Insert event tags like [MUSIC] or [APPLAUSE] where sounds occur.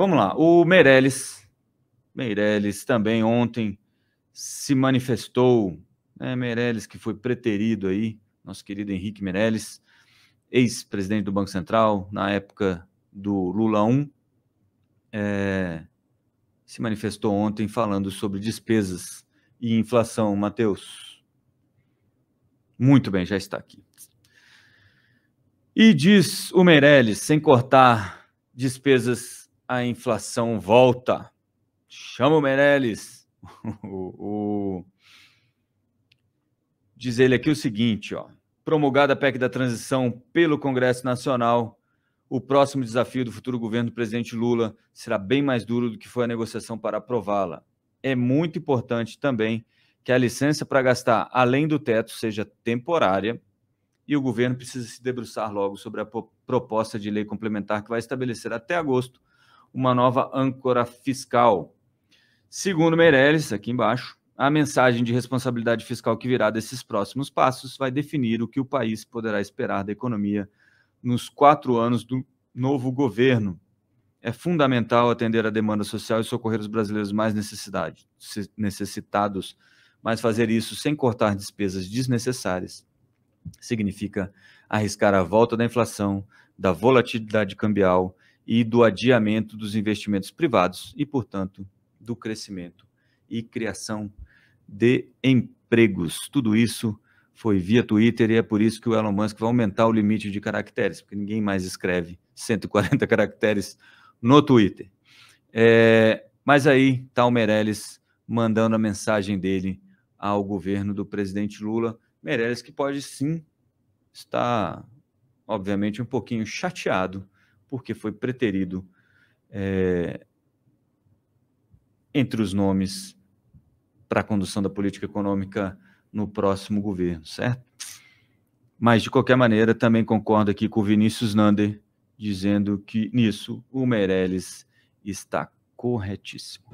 Vamos lá, o Meirelles. Meirelles também ontem se manifestou, né? Meirelles que foi preterido aí, nosso querido Henrique Meirelles, ex-presidente do Banco Central, na época do Lula 1, é, se manifestou ontem falando sobre despesas e inflação, Matheus. Muito bem, já está aqui. E diz o Meirelles, sem cortar despesas a inflação volta. Chama o Meirelles. [LAUGHS] Diz ele aqui o seguinte, ó. Promulgada a PEC da transição pelo Congresso Nacional, o próximo desafio do futuro governo do presidente Lula será bem mais duro do que foi a negociação para aprová-la. É muito importante também que a licença para gastar além do teto seja temporária e o governo precisa se debruçar logo sobre a proposta de lei complementar que vai estabelecer até agosto uma nova âncora fiscal. Segundo Meirelles, aqui embaixo, a mensagem de responsabilidade fiscal que virá desses próximos passos vai definir o que o país poderá esperar da economia nos quatro anos do novo governo. É fundamental atender à demanda social e socorrer os brasileiros mais necessitados, mas fazer isso sem cortar despesas desnecessárias significa arriscar a volta da inflação, da volatilidade cambial e do adiamento dos investimentos privados e, portanto, do crescimento e criação de empregos. Tudo isso foi via Twitter e é por isso que o Elon Musk vai aumentar o limite de caracteres, porque ninguém mais escreve 140 [LAUGHS] caracteres no Twitter. É, mas aí está o Meirelles mandando a mensagem dele ao governo do presidente Lula. Meirelles que pode sim estar, obviamente, um pouquinho chateado porque foi preterido é, entre os nomes para a condução da política econômica no próximo governo, certo? Mas, de qualquer maneira, também concordo aqui com o Vinícius Nander, dizendo que nisso o Meirelles está corretíssimo.